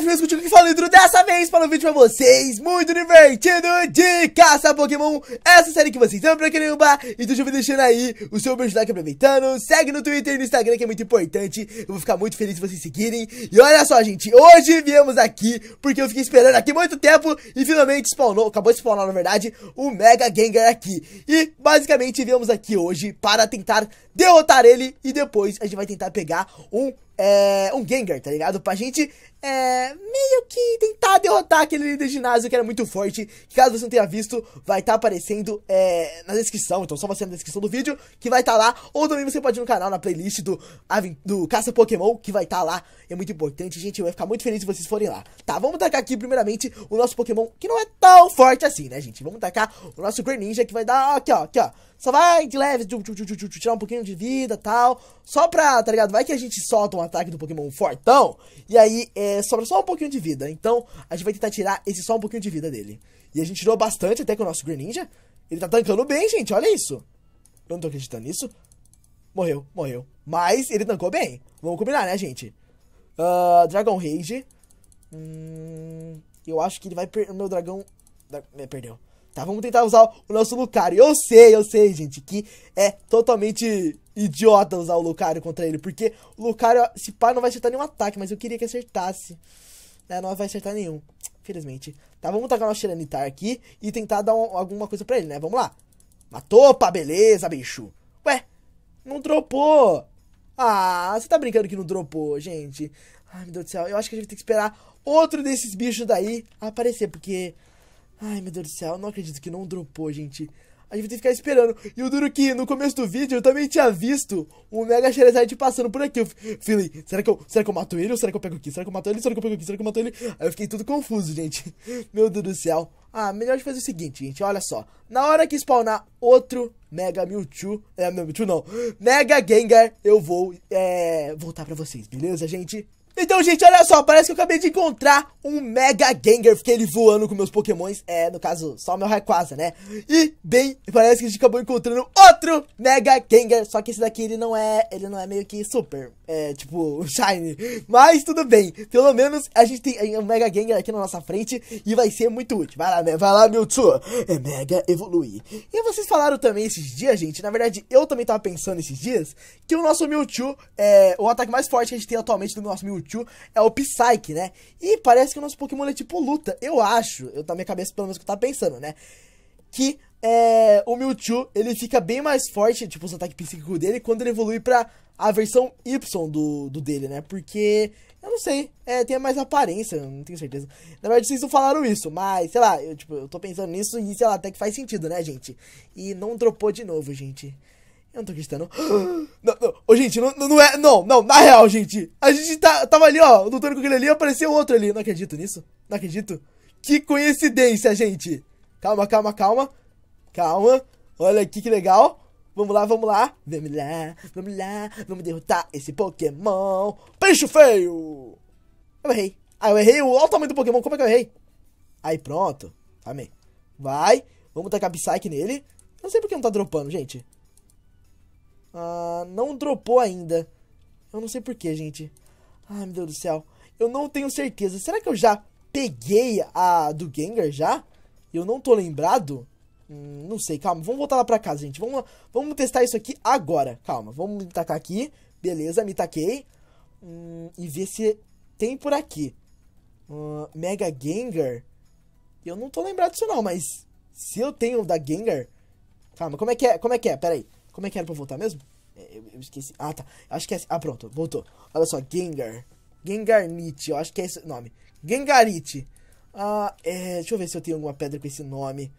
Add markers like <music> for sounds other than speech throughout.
live mesmo contigo que falei dessa vez para um vídeo pra vocês muito divertido de caça Pokémon, essa série que vocês amam pra bar Então já vou deixando aí o seu beijo like aproveitando, segue no Twitter e no Instagram que é muito importante, eu vou ficar muito feliz se vocês seguirem. E olha só gente, hoje viemos aqui porque eu fiquei esperando aqui muito tempo e finalmente spawnou, acabou de spawnar na verdade, o Mega Gengar aqui. E basicamente viemos aqui hoje para tentar derrotar ele e depois a gente vai tentar pegar um é, um Gengar, tá ligado? Pra gente é, meio que tentar derrotar aquele líder de ginásio que era muito forte. Que caso você não tenha visto, vai estar tá aparecendo é, na descrição. Então só você na descrição do vídeo que vai estar tá lá. Ou também você pode ir no canal, na playlist do, do Caça Pokémon, que vai estar tá lá. É muito importante, gente. Eu ia ficar muito feliz se vocês forem lá. Tá, vamos tacar aqui primeiramente o nosso Pokémon, que não é tão forte assim, né, gente? Vamos tacar o nosso Greninja, que vai dar. Ó, aqui, ó, aqui, ó. Só vai de leve, tirar um pouquinho de vida tal. Só pra, tá ligado? Vai que a gente solta um ataque do Pokémon fortão. E aí é, sobra só um pouquinho de vida. Então a gente vai tentar tirar esse só um pouquinho de vida dele. E a gente tirou bastante até com o nosso Greninja. Ele tá tancando bem, gente. Olha isso. Eu não tô acreditando nisso. Morreu, morreu. Mas ele tancou bem. Vamos combinar, né, gente? Uh, Dragon Rage. Hum, eu acho que ele vai perder. Meu dragão. Me é, perdeu tá? Vamos tentar usar o nosso Lucario. Eu sei, eu sei, gente, que é totalmente idiota usar o Lucario contra ele, porque o Lucario, se pá, não vai acertar nenhum ataque, mas eu queria que acertasse. Né? Não vai acertar nenhum, infelizmente. Tá, vamos tacar o nosso Tiranitar aqui e tentar dar um, alguma coisa pra ele, né? Vamos lá. Matou, pá, beleza, bicho. Ué, não dropou. Ah, você tá brincando que não dropou, gente. Ai, meu Deus do céu. Eu acho que a gente tem que esperar outro desses bichos daí aparecer, porque Ai, meu Deus do céu, não acredito que não dropou, gente. A gente vai ter que ficar esperando. E o duro que no começo do vídeo eu também tinha visto o Mega Charizard passando por aqui. Eu falei, será que eu, será que eu mato ele ou será que eu pego aqui? Será que eu mato ele? Será que eu pego aqui? Será que eu mato ele? Aí eu fiquei tudo confuso, gente. <laughs> Meu Deus do céu. Ah, melhor de fazer o seguinte, gente, olha só. Na hora que spawnar outro Mega Mewtwo, é, não, Mewtwo não, Mega Gengar, eu vou, é, voltar pra vocês, beleza, gente? Então, gente, olha só, parece que eu acabei de encontrar um Mega Gengar. Fiquei ele voando com meus pokémons, é, no caso, só o meu Rayquaza, né? E, bem, parece que a gente acabou encontrando outro Mega Gengar, só que esse daqui ele não é, ele não é meio que super, é, tipo, <laughs> Shine. Mas tudo bem. Pelo menos a gente tem um Mega Gengar aqui na nossa frente e vai ser muito útil. Vai lá, né? vai lá, Mewtwo. É Mega Evoluir. E vocês falaram também esses dias, gente. Na verdade, eu também tava pensando esses dias que o nosso Mewtwo, é, o ataque mais forte que a gente tem atualmente do nosso Mewtwo é o Psyche, né? E parece que o nosso Pokémon é tipo luta. Eu acho, eu na minha cabeça pelo menos é que eu tava pensando, né? Que é, o Mewtwo, ele fica bem mais forte, tipo, os ataques psíquicos dele, quando ele evolui pra a versão Y do, do dele, né? Porque, eu não sei, é, tem mais aparência, não tenho certeza. Na verdade, vocês não falaram isso, mas, sei lá, eu, tipo, eu tô pensando nisso e, sei lá, até que faz sentido, né, gente? E não dropou de novo, gente. Eu não tô acreditando. <gasps> Não, não. Ô, gente, não, não é. Não, não, na real, gente. A gente tá, tava ali, ó, lutando com aquele ali, apareceu outro ali. Não acredito nisso. Não acredito. Que coincidência, gente. Calma, calma, calma. Calma. Olha aqui que legal. Vamos lá, vamos lá. Vamos lá, vamos lá. Vamos derrotar esse Pokémon. Peixe feio. Eu errei. Ah, eu errei. Olha o tamanho do Pokémon. Como é que eu errei? Aí, pronto. Amei. Vai. Vamos tacar Psyche nele. Eu não sei porque não tá dropando, gente. Ah, não dropou ainda. Eu não sei porquê, gente. Ai, meu Deus do céu. Eu não tenho certeza. Será que eu já peguei a do Gengar já? Eu não tô lembrado. Hum, não sei, calma. Vamos voltar lá pra casa, gente. Vamos, vamos testar isso aqui agora. Calma, vamos me tacar aqui. Beleza, me taquei. Hum, e ver se tem por aqui. Hum, Mega Gengar. Eu não tô lembrado disso não, mas... Se eu tenho da Gengar... Calma, como é que é? Como é que é? Pera aí. Como é que era pra voltar mesmo? É, eu, eu esqueci. Ah, tá. Acho que é... Assim. Ah, pronto. Voltou. Olha só. Gengar. Gengarnite. Eu acho que é esse o nome. Gengarite. Ah, é... Deixa eu ver se eu tenho alguma pedra com esse nome.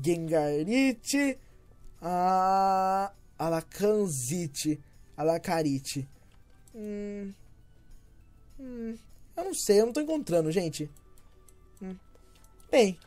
Gengarite a Alacanzite, Alacarite. Hum, hum, eu não sei, eu não tô encontrando, gente. Hum. Bem,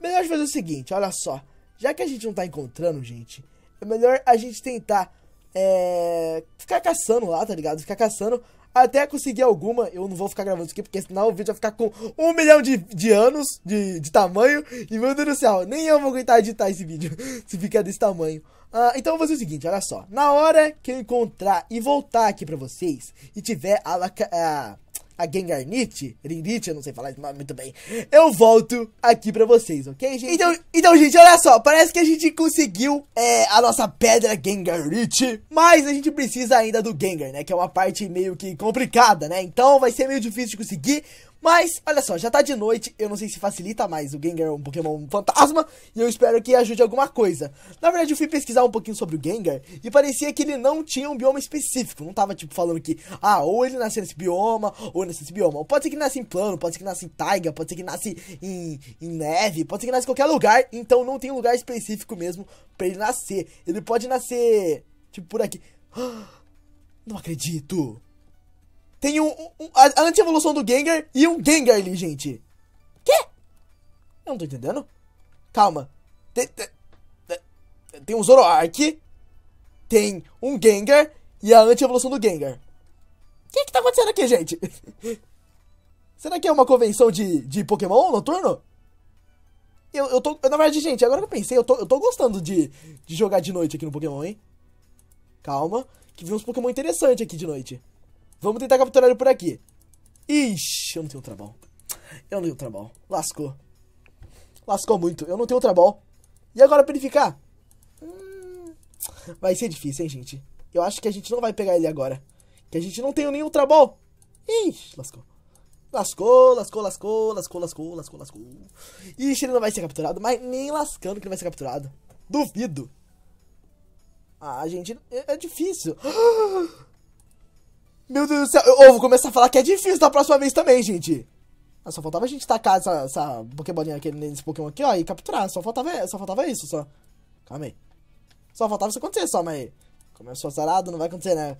melhor fazer o seguinte, olha só. Já que a gente não tá encontrando, gente, é melhor a gente tentar é, ficar caçando lá, tá ligado? Ficar caçando até conseguir alguma, eu não vou ficar gravando isso aqui, porque senão o vídeo vai ficar com um milhão de, de anos de, de tamanho. E meu Deus do céu, nem eu vou aguentar editar esse vídeo <laughs> se ficar desse tamanho. Ah, então eu vou fazer o seguinte, olha só. Na hora que eu encontrar e voltar aqui pra vocês, e tiver a... a a Gengarnite, Rinrit, eu não sei falar esse nome muito bem, eu volto aqui pra vocês, ok, gente? Então, então gente, olha só, parece que a gente conseguiu é, a nossa pedra Gengarnite, mas a gente precisa ainda do Gengar, né, que é uma parte meio que complicada, né, então vai ser meio difícil de conseguir, mas, olha só, já tá de noite, eu não sei se facilita mais, o Gengar é um Pokémon fantasma, e eu espero que ajude alguma coisa. Na verdade, eu fui pesquisar um pouquinho sobre o Gengar, e parecia que ele não tinha um bioma específico, não tava, tipo, falando que, ah, ou ele nasceu nesse bioma, ou nesse bioma. Pode ser que nasce em plano, pode ser que nasce em taiga, pode ser que nasce em, em neve, pode ser que nasce em qualquer lugar, então não tem um lugar específico mesmo para ele nascer. Ele pode nascer, tipo, por aqui. <gasps> Não acredito! Tem um, um a anti-evolução do Gengar e um Gengar ali, gente. Quê? Eu não tô entendendo. Calma. Tem, tem, tem um Zoroark, tem um Gengar e a anti-evolução do Gengar. O que que tá acontecendo aqui, gente? <laughs> Será que é uma convenção de, de Pokémon noturno? Eu, eu tô. Eu, na verdade, gente, agora que eu pensei, eu tô, eu tô gostando de, de jogar de noite aqui no Pokémon, hein? Calma, que vi uns Pokémon interessantes aqui de noite. Vamos tentar capturar ele por aqui. Ixi, eu não tenho outra ball. Eu não tenho outra ball. Lascou. Lascou muito. Eu não tenho outra ball. E agora purificar? Hum, vai ser difícil, hein, gente? Eu acho que a gente não vai pegar ele agora. Que a gente não tem nenhum outra ball. Ixi, lascou. Lascou, lascou, lascou, lascou, lascou, lascou, lascou. Ixi, ele não vai ser capturado, mas nem lascando que ele vai ser capturado. Duvido. Ah, gente, é, é difícil. <gasps> Meu Deus do céu. Eu, vou começar a falar que é difícil da próxima vez também, gente. Ah, só faltava a gente tacar essa, essa Pokébolinha aqui nesse Pokémon aqui, ó, e capturar. Só faltava, só faltava isso, só. Calma aí. Só faltava isso acontecer, só, mas... começou sarado não vai acontecer, né?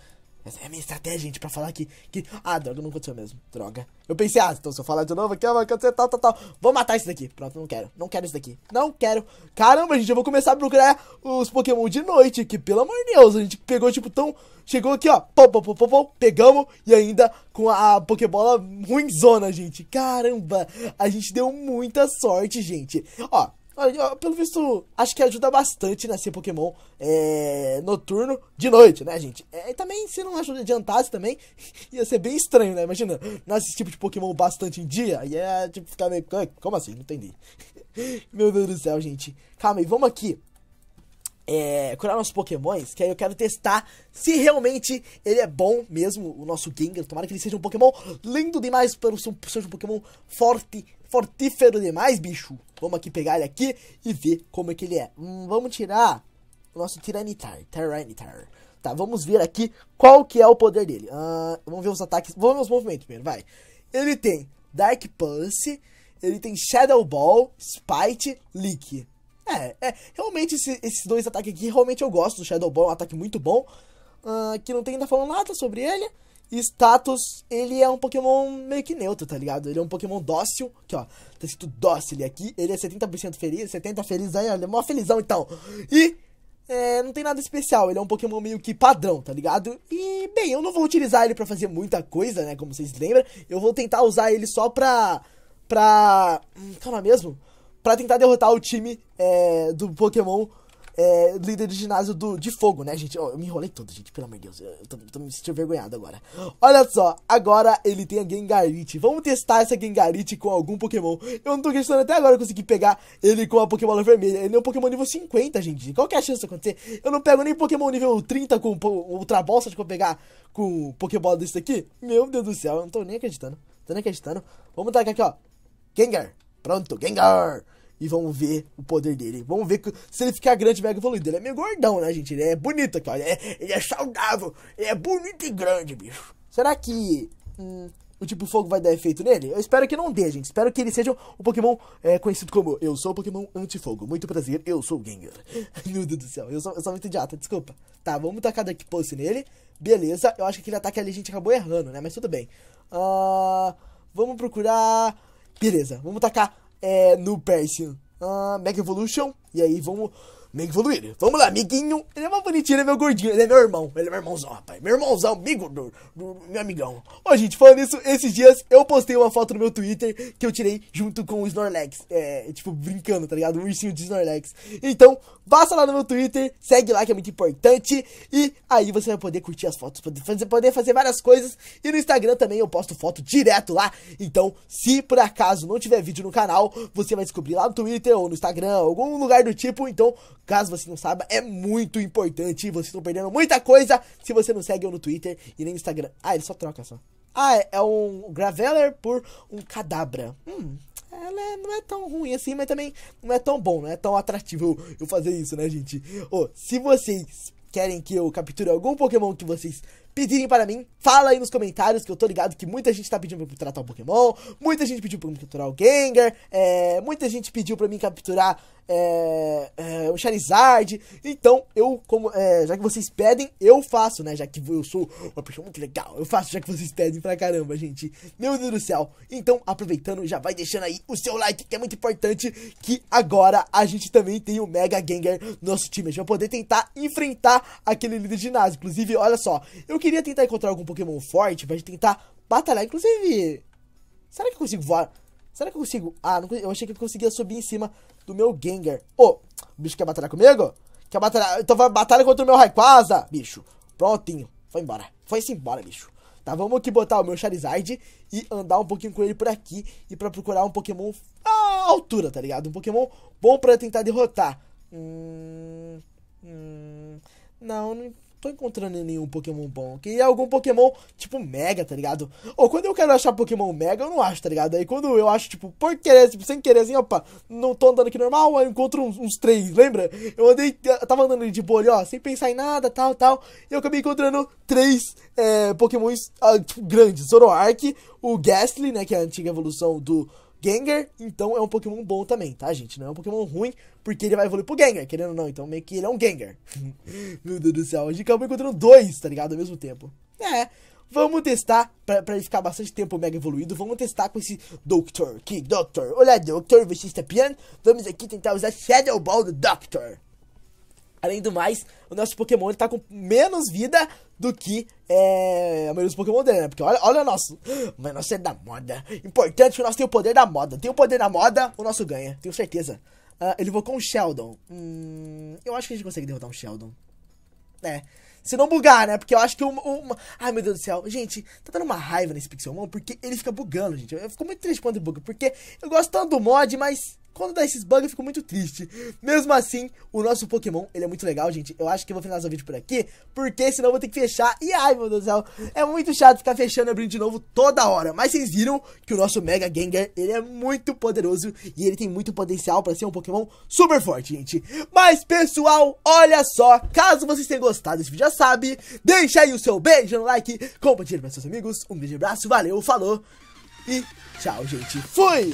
Essa é a minha estratégia, gente, pra falar que, que... Ah, droga, não aconteceu mesmo. Droga. Eu pensei, ah, então se eu falar de novo aqui, vai acontecer tal, tal, tal. Vou matar isso daqui. Pronto, não quero. Não quero isso daqui. Não quero. Caramba, gente, eu vou começar a procurar os Pokémon de noite, que pelo amor de Deus, a gente pegou, tipo, tão... Chegou aqui, ó, pô, pô, pô, pô, pô, pegamos e ainda com a Pokébola ruimzona, gente. Caramba, a gente deu muita sorte, gente. Ó, Olha, pelo visto, acho que ajuda bastante nesse né, Pokémon é, noturno de noite, né, gente? É, também, se não ajuda adiantasse também, <laughs> ia ser bem estranho, né? Imagina, nasce esse tipo de Pokémon bastante em dia, aí é tipo ficar meio. Como assim? Não entendi. <laughs> Meu Deus do céu, gente. Calma aí, vamos aqui é, curar nossos pokémons, que aí eu quero testar se realmente ele é bom mesmo, o nosso Gengar. Tomara que ele seja um pokémon lindo demais, para ser um, um pokémon forte fortífero demais, bicho. Vamos aqui pegar ele aqui e ver como é que ele é. Hum, vamos tirar o nosso Tiranitar, Tyranitar. Tá, vamos ver aqui qual que é o poder dele. Uh, vamos ver os ataques, vamos ver os movimentos primeiro, vai. Ele tem Dark Pulse, ele tem Shadow Ball, Spite, Leak. É, é, realmente esse, esses dois ataques aqui, realmente eu gosto do Shadow Ball, é um ataque muito bom. Uh, que não tem ainda falando nada sobre ele status, ele é um Pokémon meio que neutro, tá ligado? Ele é um Pokémon dócil, que ó, tá escrito dócil aqui, ele é 70% feliz, 70% feliz, aí, olha, é mó felizão então. E é, não tem nada especial, ele é um Pokémon meio que padrão, tá ligado? E, bem, eu não vou utilizar ele pra fazer muita coisa, né, como vocês lembram, eu vou tentar usar ele só pra... pra... Hum, calma mesmo? Pra tentar derrotar o time é, do Pokémon é, líder do ginásio do, de fogo, né, gente? Oh, eu me enrolei todo, gente, pelo amor de Deus. Eu tô, tô me sentindo envergonhado agora. Olha só, agora ele tem a Gengarite. Vamos testar essa Gengarite com algum Pokémon. Eu não tô questionando até agora conseguir pegar ele com a Pokébola vermelha. Ele é um Pokémon nível 50, gente. Qual que é a chance de acontecer? Eu não pego nem Pokémon nível 30 com Ultra Bolsa de que eu pegar com Pokébola desse aqui? Meu Deus do céu, eu não tô nem acreditando. Tô nem acreditando. Vamos tacar aqui, ó. Gengar. Pronto, Gengar e vamos ver o poder dele. Vamos ver que, se ele ficar grande, mega evoluído. Ele é meio gordão, né, gente? Ele é bonito aqui, olha. Ele é, ele é saudável, ele é bonito e grande, bicho. Será que hum, o tipo fogo vai dar efeito nele? Eu espero que não dê, gente. Espero que ele seja um Pokémon é, conhecido como Eu sou o Pokémon Antifogo. Muito prazer, eu sou o Gengar. <laughs> Meu Deus do céu, eu sou, eu sou muito idiota, desculpa. Tá, vamos tacar daqui pulse nele. Beleza, eu acho que aquele ataque ali a gente acabou errando, né? Mas tudo bem. Uh, vamos procurar. Beleza, vamos tacar é, no Persian. Uh, ah, Mega Evolution. E aí vamos meio evoluir. Vamos lá, amiguinho. Ele é uma bonitinha, ele é meu gordinho, ele é meu irmão. Ele é meu irmãozão, rapaz. Meu irmãozão, amigo do, do meu amigão. Ó, gente, falando isso, esses dias eu postei uma foto no meu Twitter que eu tirei junto com o Snorlax. É, tipo, brincando, tá ligado? Um ursinho de Snorlax. Então, passa lá no meu Twitter, segue lá que é muito importante. E aí você vai poder curtir as fotos, poder, poder fazer várias coisas. E no Instagram também eu posto foto direto lá. Então, se por acaso não tiver vídeo no canal, você vai descobrir lá no Twitter ou no Instagram, algum lugar do tipo. Então, Caso você não saiba, é muito importante. Vocês estão perdendo muita coisa se você não segue eu no Twitter e nem no Instagram. Ah, ele só troca só. Ah, é, é um Graveler por um Cadabra. Hum, ela é, não é tão ruim assim, mas também não é tão bom, não é tão atrativo eu fazer isso, né, gente? Oh, se vocês querem que eu capture algum Pokémon que vocês pedirem para mim, fala aí nos comentários, que eu tô ligado que muita gente tá pedindo pra eu tratar o um Pokémon, muita gente pediu pra eu capturar o Gengar, é, muita gente pediu pra mim capturar é, é, o Charizard. Então, eu, como é, já que vocês pedem, eu faço, né? Já que eu sou uma pessoa muito legal, eu faço já que vocês pedem pra caramba, gente. Meu Deus do céu. Então, aproveitando, já vai deixando aí o seu like, que é muito importante. Que agora a gente também tem o Mega Gengar no nosso time. A gente vai poder tentar enfrentar aquele líder de ginásio. Inclusive, olha só, eu queria tentar encontrar algum Pokémon forte pra gente tentar batalhar, inclusive. Será que eu consigo voar? Será que eu consigo? Ah, não, eu achei que eu conseguia subir em cima do meu Gengar. Ô, oh, o bicho quer batalhar comigo? Quer batalhar? Então vai batalhar contra o meu Rayquaza, bicho. Prontinho. Foi embora. Foi-se embora, bicho. Tá, vamos aqui botar o meu Charizard e andar um pouquinho com ele por aqui e pra procurar um Pokémon à altura, tá ligado? Um Pokémon bom pra tentar derrotar. Hum, hum, não, não tô encontrando nenhum Pokémon bom. Que é algum Pokémon, tipo, Mega, tá ligado? Ou quando eu quero achar Pokémon Mega, eu não acho, tá ligado? Aí quando eu acho, tipo, por querer, tipo, sem querer, assim, opa, não tô andando aqui normal, aí eu encontro uns, uns três, lembra? Eu andei, eu eh, tava andando de bolha, ó, sem pensar em nada, tal, tal. E eu acabei encontrando três é, Pokémons ah, tipo, grandes. Zoroark, o Ghastly, né, que é a antiga evolução do Gengar, então, é um Pokémon bom também, tá, gente? Não é um Pokémon ruim, porque ele vai evoluir pro Gengar, querendo ou não. Então, meio que ele é um Gengar. <laughs> Meu Deus do céu, a gente acabou encontrando dois, tá ligado? Ao mesmo tempo. É, Vamos testar, pra, pra ele ficar bastante tempo mega evoluído, vamos testar com esse Doctor Que Doctor. Olha, Doctor, você está piano? Vamos aqui tentar usar Shadow Ball do Doctor. Além do mais, o nosso Pokémon ele tá com menos vida do que é, a maioria dos Pokémon dele, né? Porque olha, olha o nosso. <gasps> Mas nosso é da moda. Importante que o nosso tem o poder da moda. Tem o poder da moda, o nosso ganha, tenho certeza. Uh, ele invocou um Sheldon. Hum, eu acho que a gente consegue derrotar um Sheldon. É. Se não bugar, né? Porque eu acho que o. Ai, meu Deus do céu. Gente, tá dando uma raiva nesse Pixelmon porque ele fica bugando, gente. Eu, eu fico muito triste quando ele buga. Porque eu gosto tanto do mod, mas quando dá esses bugs, eu fico muito triste. Mesmo assim, o nosso Pokémon, ele é muito legal, gente. Eu acho que eu vou finalizar o vídeo por aqui, porque senão eu vou ter que fechar. E ai, meu Deus do céu, é muito chato ficar fechando e abrindo de novo toda hora. Mas vocês viram que o nosso Mega Gengar, ele é muito poderoso e ele tem muito potencial para ser um Pokémon super forte, gente. Mas, pessoal, olha só, caso vocês tenham gostado desse vídeo, já sabe, deixa aí o seu beijo no like, compartilha para seus amigos, um beijo e abraço, valeu, falou e tchau, gente. Fui!